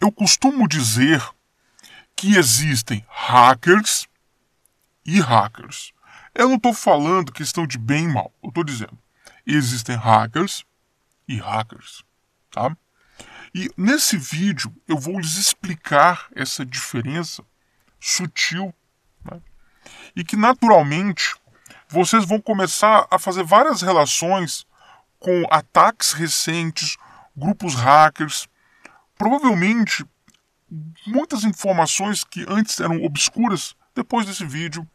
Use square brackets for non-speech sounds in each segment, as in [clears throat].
eu costumo dizer que existem hackers e hackers. Eu não estou falando questão de bem e mal. Eu estou dizendo existem hackers e hackers, tá? E nesse vídeo eu vou lhes explicar essa diferença sutil né? e que naturalmente vocês vão começar a fazer várias relações com ataques recentes, grupos hackers, Provavelmente, muitas informações que antes eram obscuras, depois desse vídeo,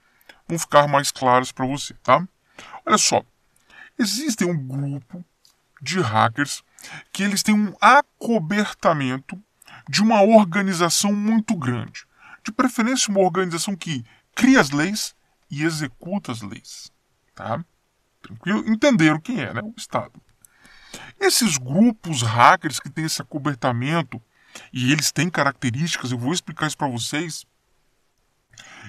vão ficar mais claras para você, tá? Olha só, existe um grupo de hackers que eles têm um acobertamento de uma organização muito grande. De preferência, uma organização que cria as leis e executa as leis. Tá? Tranquilo? Entenderam quem é, né? O Estado. Esses grupos hackers que têm esse acobertamento, e eles têm características, eu vou explicar isso para vocês.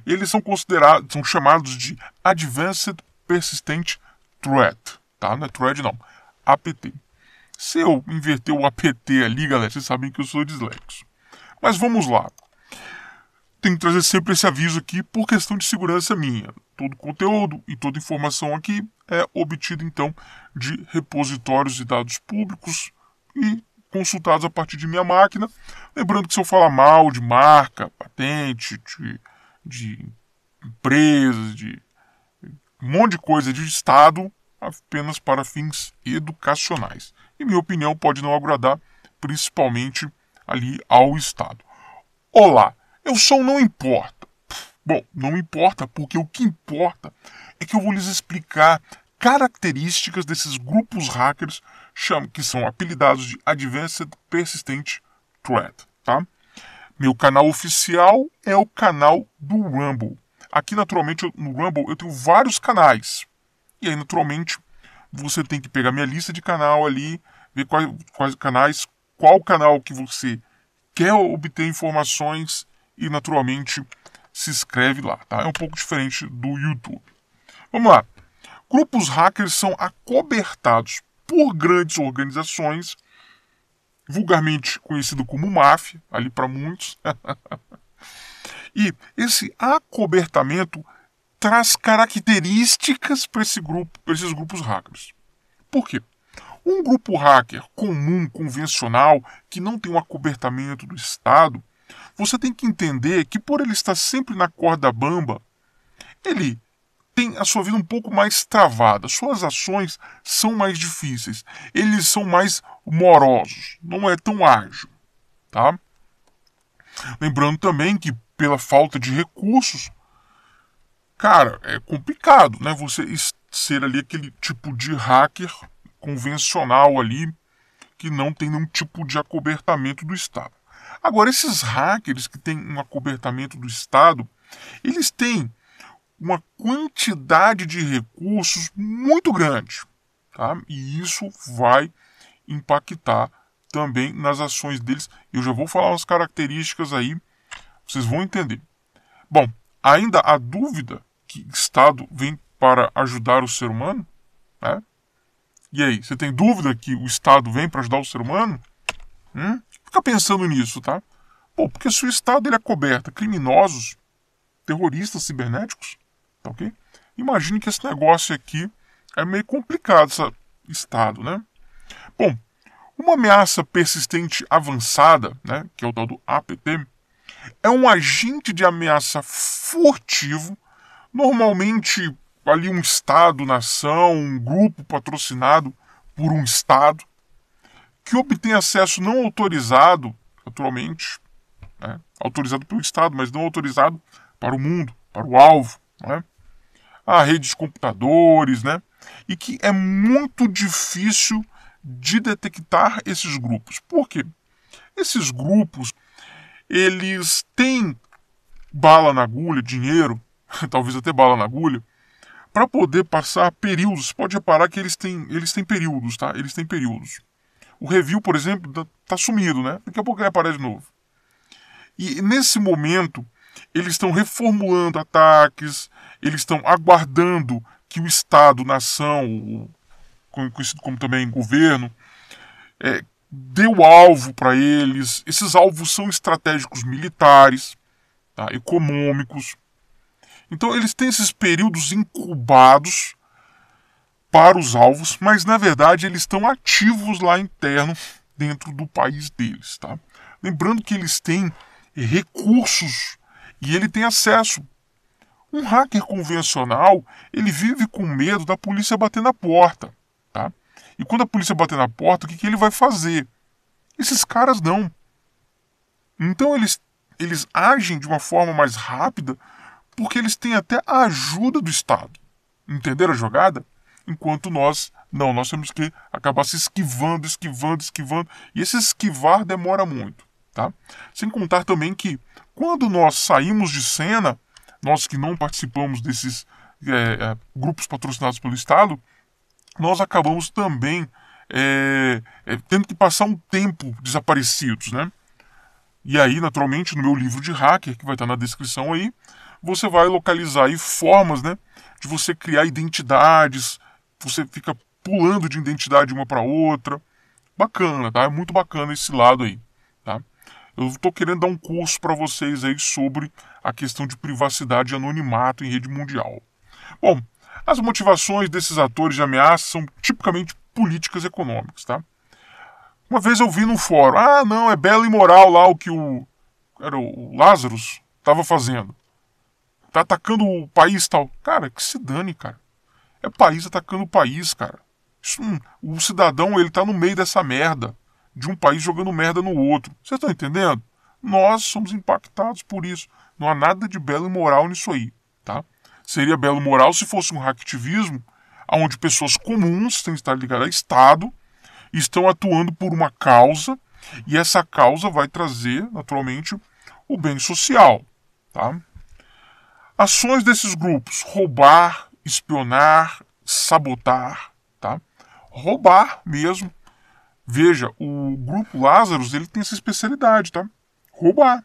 Eles são considerados, são chamados de Advanced Persistent Threat, tá? Não é thread não, APT. Se eu inverter o APT ali, galera, vocês sabem que eu sou dislexo. Mas vamos lá tenho que trazer sempre esse aviso aqui por questão de segurança minha. Todo conteúdo e toda informação aqui é obtido então de repositórios de dados públicos e consultados a partir de minha máquina. Lembrando que se eu falar mal de marca, patente, de, de empresas, de um monte de coisa de Estado, apenas para fins educacionais. E minha opinião pode não agradar, principalmente ali ao Estado. Olá! Eu sou não importa. Bom, não importa, porque o que importa é que eu vou lhes explicar características desses grupos hackers que são apelidados de Advanced Persistent Threat, tá? Meu canal oficial é o canal do Rumble. Aqui, naturalmente, no Rumble eu tenho vários canais. E aí, naturalmente, você tem que pegar minha lista de canal ali, ver quais, quais canais, qual canal que você quer obter informações e naturalmente se inscreve lá. Tá? É um pouco diferente do YouTube. Vamos lá. Grupos hackers são acobertados por grandes organizações, vulgarmente conhecido como máfia, ali para muitos. [laughs] e esse acobertamento traz características para esse grupo, para esses grupos hackers. Por quê? Um grupo hacker comum, convencional, que não tem um acobertamento do Estado, você tem que entender que, por ele estar sempre na corda bamba, ele tem a sua vida um pouco mais travada, suas ações são mais difíceis, eles são mais morosos, não é tão ágil, tá? Lembrando também que pela falta de recursos, cara, é complicado, né? Você ser ali aquele tipo de hacker convencional ali que não tem nenhum tipo de acobertamento do Estado. Agora, esses hackers que têm um acobertamento do Estado, eles têm uma quantidade de recursos muito grande. Tá? E isso vai impactar também nas ações deles. Eu já vou falar as características aí, vocês vão entender. Bom, ainda a dúvida que Estado vem para ajudar o ser humano, né? E aí, você tem dúvida que o Estado vem para ajudar o ser humano? Hum? Fica pensando nisso, tá? Pô, porque se o Estado ele é coberto criminosos, terroristas cibernéticos, tá ok? Imagine que esse negócio aqui é meio complicado, esse Estado, né? Bom, uma ameaça persistente avançada, né, que é o tal do APT, é um agente de ameaça furtivo, normalmente ali um Estado, nação, um grupo patrocinado por um Estado, que obtém acesso não autorizado atualmente, né, autorizado pelo Estado, mas não autorizado para o mundo, para o alvo, né, a redes de computadores, né, e que é muito difícil de detectar esses grupos. Por quê? Esses grupos, eles têm bala na agulha, dinheiro, [laughs] talvez até bala na agulha, para poder passar períodos. Pode reparar que eles têm, eles têm períodos, tá? Eles têm períodos. O review, por exemplo, está tá, sumido, né? Daqui a pouco ele aparece de novo. E nesse momento, eles estão reformulando ataques, eles estão aguardando que o Estado, nação, conhecido como também governo, é, dê o alvo para eles. Esses alvos são estratégicos militares, tá? econômicos. Então eles têm esses períodos incubados para os alvos, mas na verdade eles estão ativos lá interno dentro do país deles, tá? Lembrando que eles têm recursos e ele tem acesso. Um hacker convencional, ele vive com medo da polícia bater na porta, tá? E quando a polícia bater na porta, o que, que ele vai fazer? Esses caras não. Então eles, eles agem de uma forma mais rápida porque eles têm até a ajuda do Estado. Entenderam a jogada? enquanto nós não, nós temos que acabar se esquivando, esquivando, esquivando, e esse esquivar demora muito, tá? Sem contar também que quando nós saímos de cena, nós que não participamos desses é, é, grupos patrocinados pelo Estado, nós acabamos também é, é, tendo que passar um tempo desaparecidos, né? E aí, naturalmente, no meu livro de hacker, que vai estar na descrição aí, você vai localizar aí formas, né, de você criar identidades, você fica pulando de identidade uma para outra. Bacana, tá? É muito bacana esse lado aí, tá? Eu estou querendo dar um curso para vocês aí sobre a questão de privacidade e anonimato em rede mundial. Bom, as motivações desses atores de ameaça são tipicamente políticas econômicas, tá? Uma vez eu vi num fórum, ah, não, é belo e moral lá o que o era o Lazarus estava fazendo. Tá atacando o país tal. Cara, que se dane, cara. É país atacando país, cara. Isso, hum, o cidadão, ele tá no meio dessa merda. De um país jogando merda no outro. Vocês estão entendendo? Nós somos impactados por isso. Não há nada de belo e moral nisso aí, tá? Seria belo moral se fosse um hacktivismo onde pessoas comuns, têm que estar ligadas a Estado, estão atuando por uma causa e essa causa vai trazer, naturalmente, o bem social, tá? Ações desses grupos, roubar, espionar, sabotar, tá? Roubar mesmo. Veja, o grupo Lazarus ele tem essa especialidade, tá? Roubar.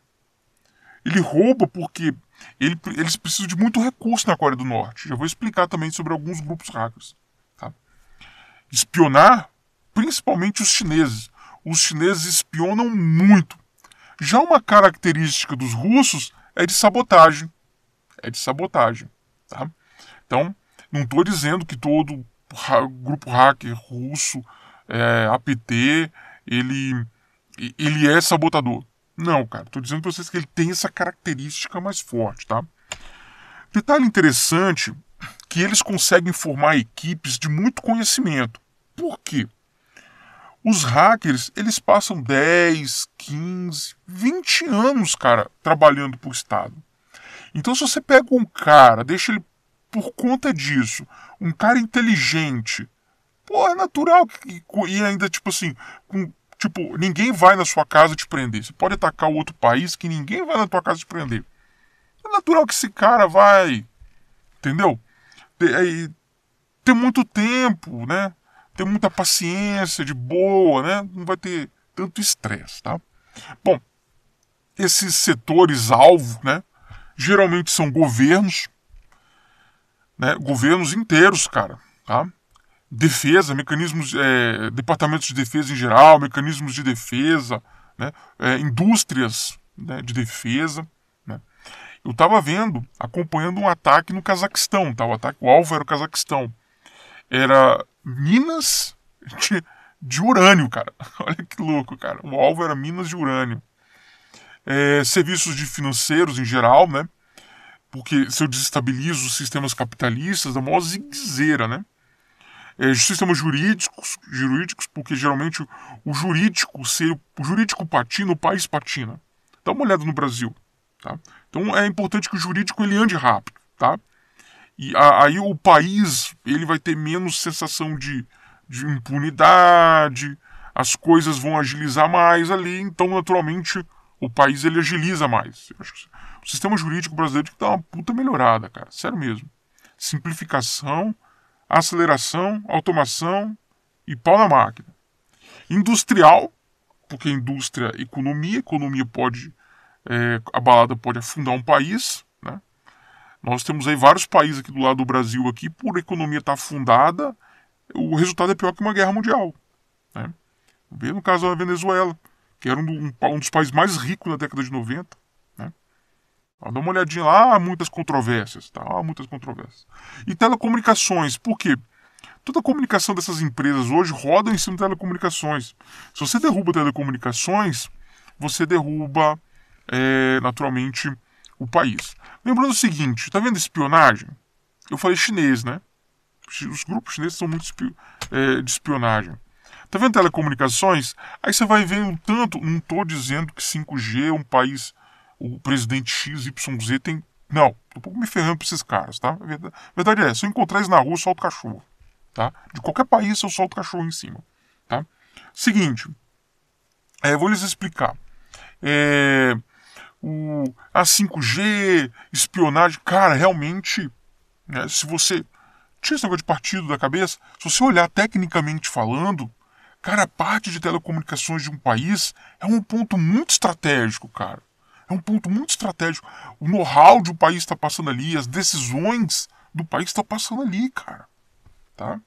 Ele rouba porque ele, eles precisam de muito recurso na Coreia do Norte. Já vou explicar também sobre alguns grupos hackers. Tá? Espionar, principalmente os chineses. Os chineses espionam muito. Já uma característica dos russos é de sabotagem. É de sabotagem. Tá? Então, não estou dizendo que todo grupo hacker russo, é, APT, ele, ele é sabotador. Não, cara, estou dizendo para vocês que ele tem essa característica mais forte, tá? Detalhe interessante que eles conseguem formar equipes de muito conhecimento. Por quê? Os hackers, eles passam 10, 15, 20 anos, cara, trabalhando para o Estado. Então, se você pega um cara, deixa ele por conta disso. Um cara inteligente. Pô, é natural. Que, e ainda, tipo assim, com, tipo, ninguém vai na sua casa te prender. Você pode atacar o outro país que ninguém vai na tua casa te prender. É natural que esse cara vai. Entendeu? Tem, tem muito tempo, né? Tem muita paciência de boa, né? Não vai ter tanto estresse, tá? Bom, esses setores alvo, né? Geralmente são governos, né, governos inteiros, cara, tá? Defesa, mecanismos, é, departamentos de defesa em geral, mecanismos de defesa, né, é, indústrias né, de defesa. Né. Eu estava vendo, acompanhando um ataque no Cazaquistão, tá? o, ataque, o alvo era o Cazaquistão. Era minas de, de urânio, cara. [laughs] Olha que louco, cara. O alvo era minas de urânio. É, serviços de financeiros em geral, né? porque se eu desestabilizo os sistemas capitalistas, da maior né? É, sistemas jurídicos, jurídicos, porque geralmente o, jurídico, se o jurídico patina, o país patina. Dá uma olhada no Brasil, tá? Então é importante que o jurídico ele ande rápido, tá? E a, aí o país ele vai ter menos sensação de, de impunidade, as coisas vão agilizar mais ali, então naturalmente o país ele agiliza mais. o sistema jurídico brasileiro tem que dar uma puta melhorada, cara. Sério mesmo. Simplificação, aceleração, automação e pau na máquina. Industrial, porque indústria, economia, economia pode. É, a balada pode afundar um país. Né? Nós temos aí vários países aqui do lado do Brasil aqui, por economia estar tá afundada, o resultado é pior que uma guerra mundial. Né? Vê no caso da Venezuela que era um, um, dos países mais ricos da década de 90. Né? Dá uma olhadinha lá, há muitas controvérsias. Tá? Há muitas controvérsias. E telecomunicações, por quê? Toda a comunicação dessas empresas hoje roda em cima de telecomunicações. Se você derruba telecomunicações, você derruba é, naturalmente o país. Lembrando o seguinte, tá vendo espionagem? Eu falei chinês, né? Os grupos chineses são muito é, de espionagem. Tá vendo telecomunicações? Aí você vai ver um tanto. Não tô dizendo que 5G é um país. O presidente XYZ tem. Não, tô um pouco me ferrando pra esses caras, tá? A verdade, verdade é, se eu encontrar isso na rua, eu solto cachorro. Tá? De qualquer país eu solto cachorro em cima. Tá? Seguinte. É, vou lhes explicar. É, o, a 5G, espionagem. Cara, realmente. Né, se você tinha esse negócio de partido da cabeça. Se você olhar tecnicamente falando, Cara, a parte de telecomunicações de um país é um ponto muito estratégico, cara. É um ponto muito estratégico. O know-how de um país está passando ali, as decisões do país estão tá passando ali, cara. Tá?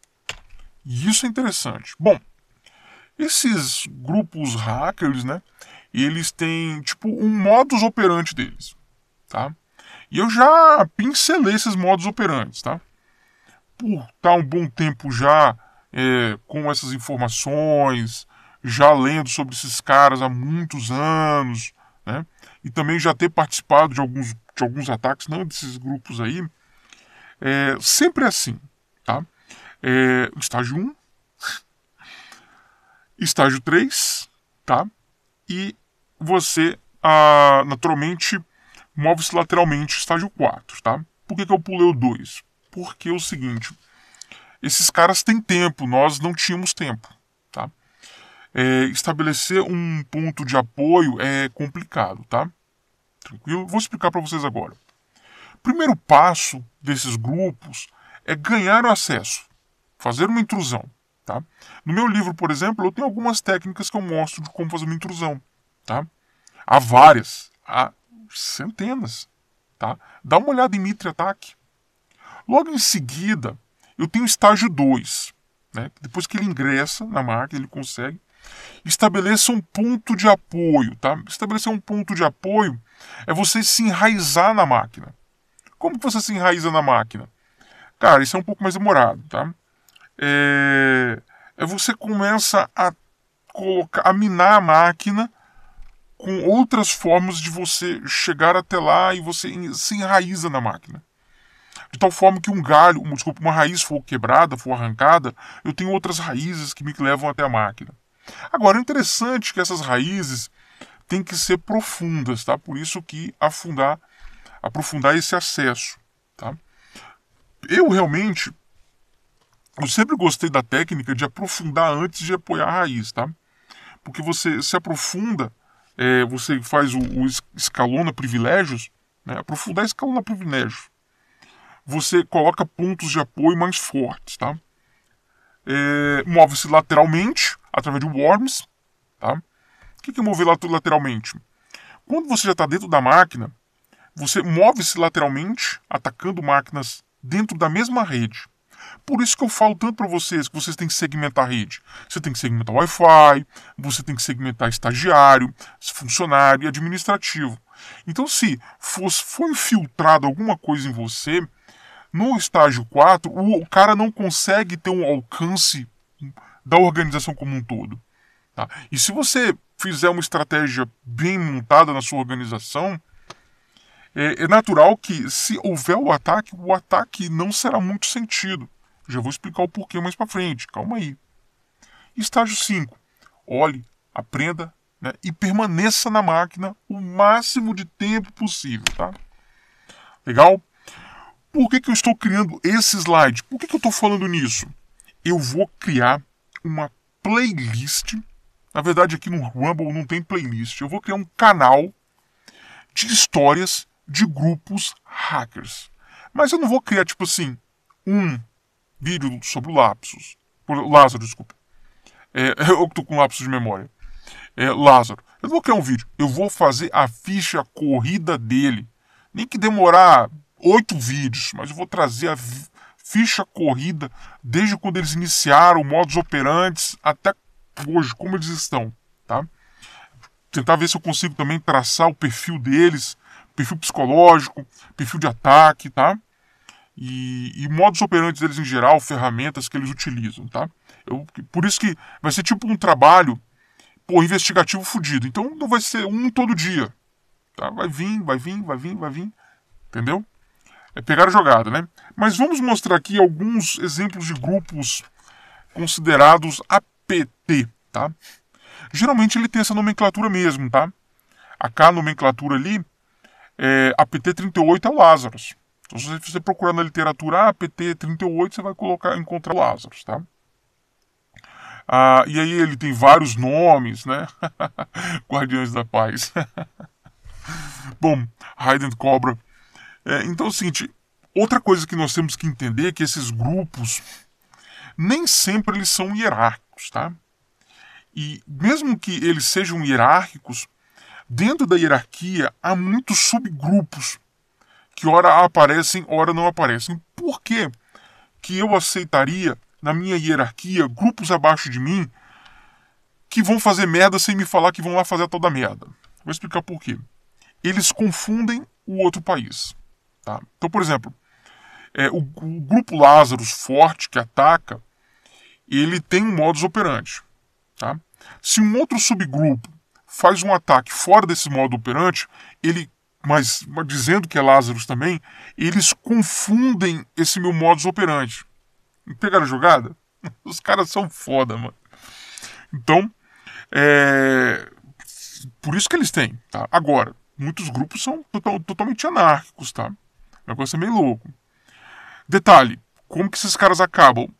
E isso é interessante. Bom, esses grupos hackers, né? Eles têm tipo um modus operandi deles, tá? E eu já pincelei esses modus operantes, tá? Por estar tá um bom tempo já é, com essas informações, já lendo sobre esses caras há muitos anos, né? E também já ter participado de alguns, de alguns ataques, não né, desses grupos aí. É, sempre assim, tá? É, estágio 1, um, [laughs] estágio 3, tá? E você ah, naturalmente move-se lateralmente, estágio 4, tá? Por que, que eu pulei o 2? Porque é o seguinte, esses caras têm tempo, nós não tínhamos tempo. Tá? É, estabelecer um ponto de apoio é complicado, tá? Tranquilo? Vou explicar para vocês agora. primeiro passo desses grupos é ganhar o acesso, fazer uma intrusão. Tá? No meu livro, por exemplo, eu tenho algumas técnicas que eu mostro de como fazer uma intrusão. Tá? Há várias, há centenas. Tá? Dá uma olhada em Mitre Ataque. Logo em seguida, eu tenho estágio 2. Né? Depois que ele ingressa na máquina, ele consegue. Estabeleça um ponto de apoio. Tá? Estabelecer um ponto de apoio é você se enraizar na máquina. Como que você se enraiza na máquina? Cara, isso é um pouco mais demorado. Tá? É, é você começa a, colocar, a minar a máquina com outras formas de você chegar até lá e você se enraiza na máquina de tal forma que um galho, um, desculpa, uma raiz for quebrada, for arrancada, eu tenho outras raízes que me levam até a máquina. Agora, é interessante que essas raízes têm que ser profundas, tá? Por isso que afundar, aprofundar esse acesso, tá? Eu realmente, eu sempre gostei da técnica de aprofundar antes de apoiar a raiz, tá? Porque você se aprofunda, é, você faz o, o escalona privilégios, né? aprofundar escalona privilégios você coloca pontos de apoio mais fortes, tá? É, Move-se lateralmente através de worms, tá? O que é mover lateralmente? Quando você já está dentro da máquina, você move-se lateralmente atacando máquinas dentro da mesma rede. Por isso que eu falo tanto para vocês que vocês têm que segmentar a rede. Você tem que segmentar Wi-Fi, você tem que segmentar estagiário, funcionário e administrativo. Então, se for, for infiltrado alguma coisa em você, no estágio 4, o cara não consegue ter um alcance da organização como um todo. Tá? E se você fizer uma estratégia bem montada na sua organização, é, é natural que, se houver o ataque, o ataque não será muito sentido. Já vou explicar o porquê mais para frente, calma aí. Estágio 5. Olhe, aprenda né, e permaneça na máquina o máximo de tempo possível. Tá? Legal? Por que, que eu estou criando esse slide? Por que, que eu estou falando nisso? Eu vou criar uma playlist. Na verdade, aqui no Rumble não tem playlist. Eu vou criar um canal de histórias de grupos hackers. Mas eu não vou criar, tipo assim, um vídeo sobre o Lapsus. Lázaro, desculpa. É, [laughs] eu estou com lapso de memória. É, Lázaro. Eu não vou criar um vídeo. Eu vou fazer a ficha corrida dele. Nem que demorar oito vídeos, mas eu vou trazer a ficha corrida desde quando eles iniciaram, modos operantes, até hoje, como eles estão, tá? Tentar ver se eu consigo também traçar o perfil deles, perfil psicológico, perfil de ataque, tá? E, e modos operantes deles em geral, ferramentas que eles utilizam, tá? Eu, por isso que vai ser tipo um trabalho pô, investigativo fudido. Então não vai ser um todo dia. Tá? Vai vir, vai vir, vai vir, vai vir. Entendeu? é pegar a jogada, né? Mas vamos mostrar aqui alguns exemplos de grupos considerados APT, tá? Geralmente ele tem essa nomenclatura mesmo, tá? A K nomenclatura ali, é, APT38 é o Lazarus. Então, se você procurar na literatura APT38, você vai colocar, encontrar o Lazarus, tá? Ah, e aí ele tem vários nomes, né? [laughs] Guardiões da Paz. [laughs] Bom, Raiden Cobra é, então é o seguinte, outra coisa que nós temos que entender é que esses grupos nem sempre eles são hierárquicos, tá? E mesmo que eles sejam hierárquicos, dentro da hierarquia há muitos subgrupos que ora aparecem, ora não aparecem. Por que que eu aceitaria na minha hierarquia grupos abaixo de mim que vão fazer merda sem me falar que vão lá fazer toda merda? Vou explicar por quê. Eles confundem o outro país. Tá? Então, por exemplo, é, o, o, grupo Lazarus forte que ataca, ele tem um modus operandi. Tá? Se um outro subgrupo faz um ataque fora desse modo operante, ele, mas, mas dizendo que é Lazarus também, eles confundem esse meu modus operandi. Pegaram a jogada? [laughs] Os caras são foda, mano. Então, é... por isso que eles têm. Tá? Agora, muitos grupos são totalmente anárquicos, tá? Uma coisa meio louco. Detalhe, como que esses caras acabam?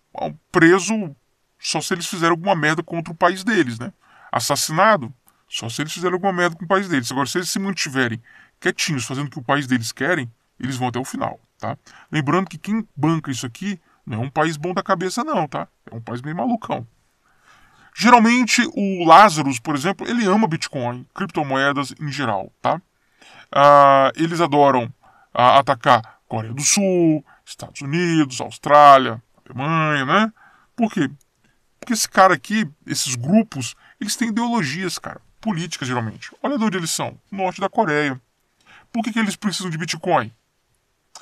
Preso só se eles fizeram alguma merda contra o país deles, né? Assassinado só se eles fizeram alguma merda com o país deles. Agora, se eles se mantiverem quietinhos, fazendo o que o país deles querem, eles vão até o final, tá? Lembrando que quem banca isso aqui não é um país bom da cabeça, não, tá? É um país meio malucão. Geralmente, o Lazarus, por exemplo, ele ama Bitcoin, criptomoedas em geral, tá? Ah, eles adoram a atacar Coreia do Sul, Estados Unidos, Austrália, Alemanha, né? Por quê? Porque esse cara aqui, esses grupos, eles têm ideologias, cara, políticas geralmente. Olha de onde eles são, norte da Coreia. Por que, que eles precisam de Bitcoin? Eles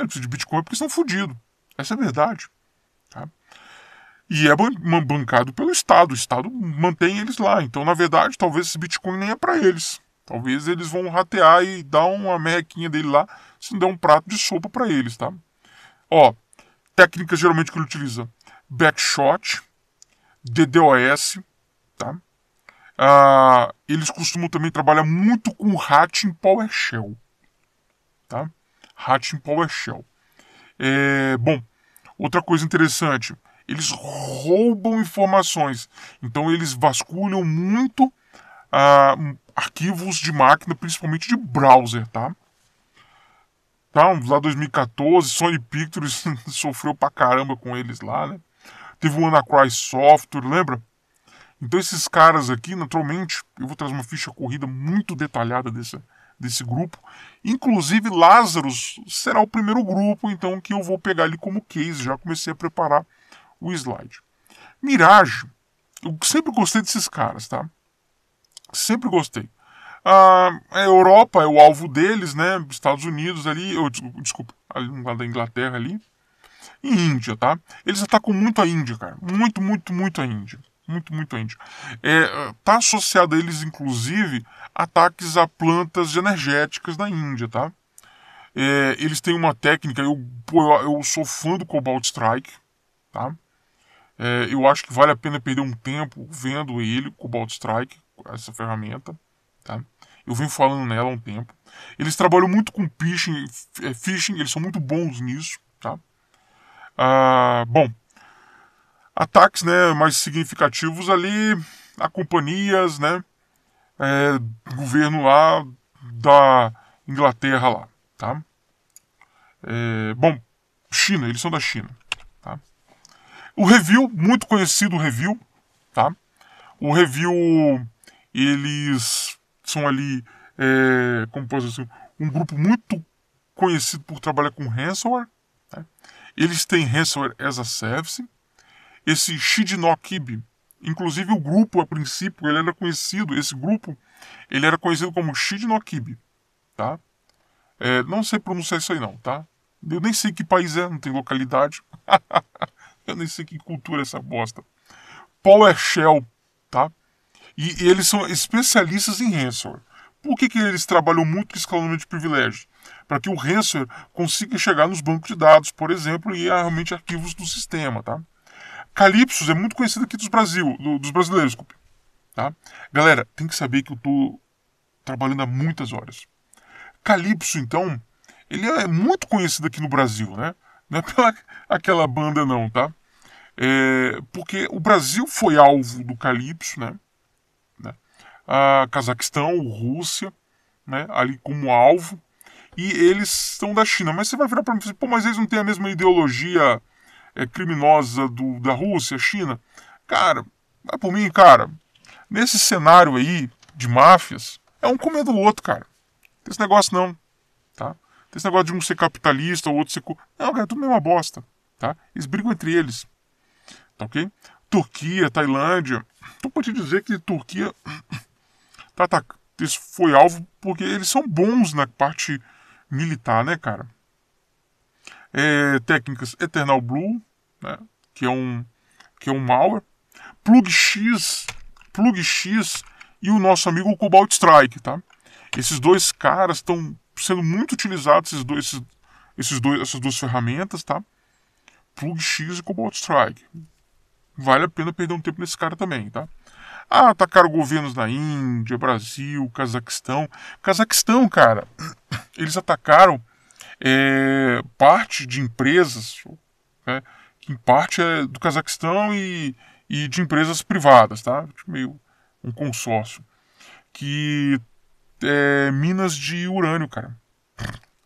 precisam de Bitcoin porque estão fodidos. Essa é a verdade. Tá? E é bancado pelo Estado. O Estado mantém eles lá. Então, na verdade, talvez esse Bitcoin nem é para eles. Talvez eles vão ratear e dar uma merrequinha dele lá, se não der um prato de sopa para eles, tá? Ó, técnicas geralmente que ele utiliza: backshot, DDoS, tá? Ah, eles costumam também trabalhar muito com hatch em PowerShell, tá? Hat em PowerShell. É, bom, outra coisa interessante, eles roubam informações. Então eles vasculham muito ah, arquivos de máquina, principalmente de browser, tá? tá lá 2014, Sony Pictures [laughs] sofreu pra caramba com eles lá, né? Teve o Anacry Software, lembra? Então esses caras aqui, naturalmente, eu vou trazer uma ficha corrida muito detalhada desse desse grupo. Inclusive, Lazarus será o primeiro grupo, então, que eu vou pegar ele como case. Já comecei a preparar o slide. Mirage, eu sempre gostei desses caras, tá? Sempre gostei. A Europa é o alvo deles, né? Estados Unidos ali, eu, desculpa, ali no lado da Inglaterra ali. E Índia, tá? Eles atacam muito a Índia, cara. Muito, muito, muito a Índia. Muito, muito a Índia. É, tá associado a eles, inclusive, ataques a plantas energéticas da Índia, tá? É, eles têm uma técnica, eu, eu, eu sou fã do Cobalt Strike, tá? É, eu acho que vale a pena perder um tempo vendo ele, Cobalt Strike essa ferramenta. Tá? Eu venho falando nela há um tempo. Eles trabalham muito com phishing, é, phishing eles são muito bons nisso. Tá? Ah, bom, ataques né, mais significativos ali a companhias, né, é, governo lá da Inglaterra lá. Tá? É, bom, China, eles são da China. Tá? O review, muito conhecido o review. Tá? O review eles são ali, é, como posso dizer, assim, um grupo muito conhecido por trabalhar com ransomware. Né? Eles têm ransomware as a service. Esse Shidno inclusive o grupo a princípio, ele era conhecido, esse grupo, ele era conhecido como Shidno tá? É, não sei pronunciar isso aí não, tá? Eu nem sei que país é, não tem localidade. [laughs] Eu nem sei que cultura é essa bosta. PowerShell, tá? E, eles são especialistas em ransomware. Por que, que eles trabalham muito com escalonamento de privilégio? Para que o ransomware consiga chegar nos bancos de dados, por exemplo, e realmente arquivos do sistema, tá? Calypso é muito conhecido aqui dos Brasil, do, dos brasileiros, desculpe. Tá? Galera, tem que saber que eu tô trabalhando há muitas horas. Calypso, então, ele é muito conhecido aqui no Brasil, né? Não é pela [laughs] aquela banda não, tá? É, porque o Brasil foi alvo do Calypso, né? Né? A Cazaquistão, Rússia, né? ali como alvo. E eles são da China. Mas você vai virar para mim e assim, pô, mas eles não têm a mesma ideologia é, criminosa do, da Rússia, China? Cara, vai por mim, cara. Nesse cenário aí de máfias, é um comendo o outro, cara. Tem esse negócio não, tá? Tem esse negócio de um ser capitalista, o outro ser... Não, cara, é tudo mesma bosta, tá? Eles brigam entre eles, tá ok? Turquia, Tailândia. Então pode dizer que Turquia tá, tá, foi alvo porque eles são bons na parte militar, né, cara? É, técnicas Eternal Blue, né, que é um que é um malware, Plug X, Plug X e o nosso amigo Cobalt Strike, tá? Esses dois caras estão sendo muito utilizados esses dois, esses, esses dois essas duas ferramentas, tá? Plug X e Cobalt Strike vale a pena perder um tempo nesse cara também, tá? Ah, atacaram governos na Índia, Brasil, Cazaquistão. Cazaquistão, cara, [clears throat] eles atacaram é, parte de empresas, né, que em parte é do Cazaquistão e, e de empresas privadas, tá? Tipo, meio um consórcio. Que é, minas de urânio, cara.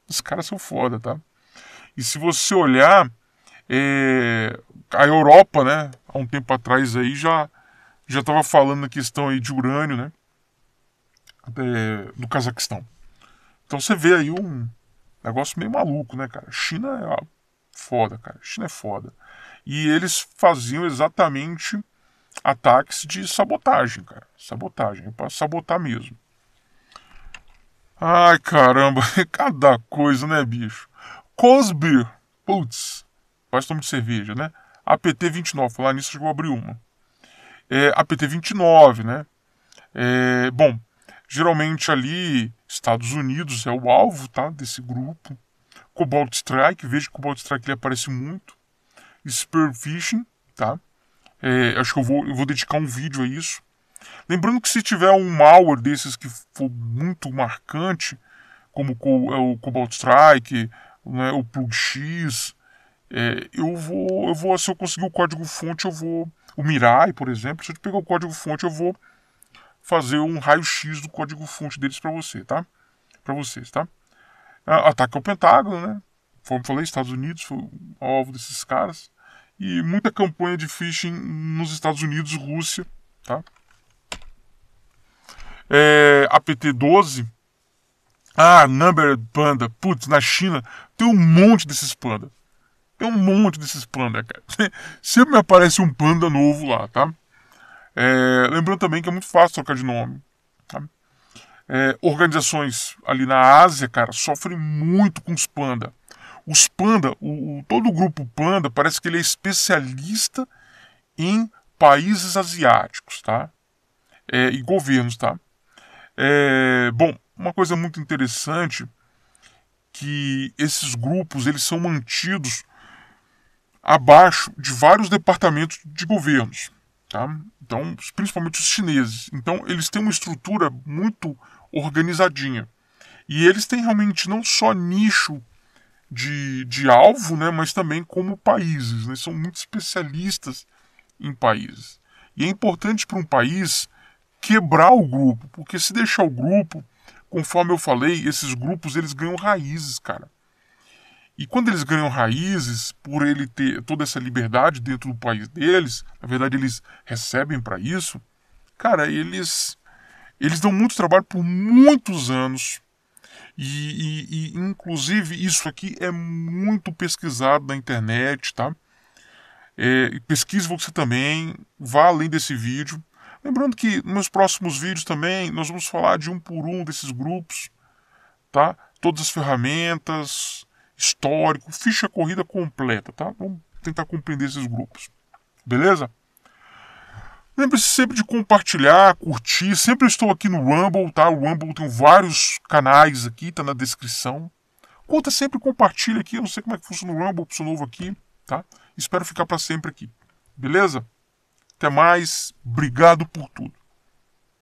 Os caras são foda, tá? E se você olhar, é, a Europa, né, há um tempo atrás aí já já estava falando na questão aí de urânio, né, é, do Cazaquistão. Então você vê aí um negócio meio maluco, né, cara? China é foda, cara. China é foda. E eles faziam exatamente ataques de sabotagem, cara. Sabotagem, é para sabotar mesmo. Ai, caramba, [laughs] cada coisa, né, bicho? Cosby, putz, parece nome de cerveja, né? a PT29. Falar nisso, chegou a abrir uma. É, a PT29, né? É, bom, geralmente ali, Estados Unidos é o alvo tá, desse grupo. Cobalt Strike, veja que Cobalt Strike ele aparece muito. Spearfishing, tá? É, acho que eu vou, eu vou dedicar um vídeo a isso. Lembrando que se tiver um malware desses que for muito marcante, como o é Cobalt Strike, né, o Plug X, é, eu vou, eu vou, se eu conseguir o código-fonte, eu vou, o Mirai, por exemplo, se eu pegar o código-fonte, eu vou fazer um raio-x do código-fonte deles para você, tá? Para vocês, tá? Ah, ataque ao Pentágono, né? Como falei, Estados Unidos foi alvo desses caras. E muita campanha de phishing nos Estados Unidos, Rússia, tá? É, APT-12. Ah, Number Panda. Putz, na China tem um monte desses panda. Tem um monte desses panda, cara. [laughs] Sempre me aparece um panda novo lá, tá? É, lembrando também que é muito fácil trocar de nome. Tá? É, organizações ali na Ásia, cara, sofrem muito com os panda. Os panda, o, o, todo o grupo panda, parece que ele é especialista em países asiáticos, tá? É, e governos, tá? É, bom, uma coisa muito interessante que esses grupos eles são mantidos abaixo de vários departamentos de governos, tá? então, principalmente os chineses. Então, eles têm uma estrutura muito organizadinha. E eles têm realmente não só nicho de, de alvo, né, mas também como países. Né, são muito especialistas em países. E é importante para um país quebrar o grupo, porque se deixar o grupo, conforme eu falei, esses grupos eles ganham raízes, cara. E quando eles ganham raízes, por ele ter toda essa liberdade dentro do país deles, na verdade eles recebem para isso, cara, eles eles dão muito trabalho por muitos anos. E, e, e, inclusive isso aqui é muito pesquisado na internet, tá? É, pesquise você também, vá além desse vídeo. Lembrando que nos próximos vídeos também nós vamos falar de um por um desses grupos, tá? Todas as ferramentas, histórico, ficha corrida completa, tá? Vamos tentar compreender esses grupos. Beleza? Lembre-se sempre de compartilhar, curtir. Sempre estou aqui no Rumble, tá? O Rumble tem vários canais aqui, tá na descrição. Conta sempre, compartilha aqui. Eu não sei como é que funciona o Rumble, sou novo aqui, tá? Espero ficar para sempre aqui. Beleza? Até mais. Obrigado por tudo.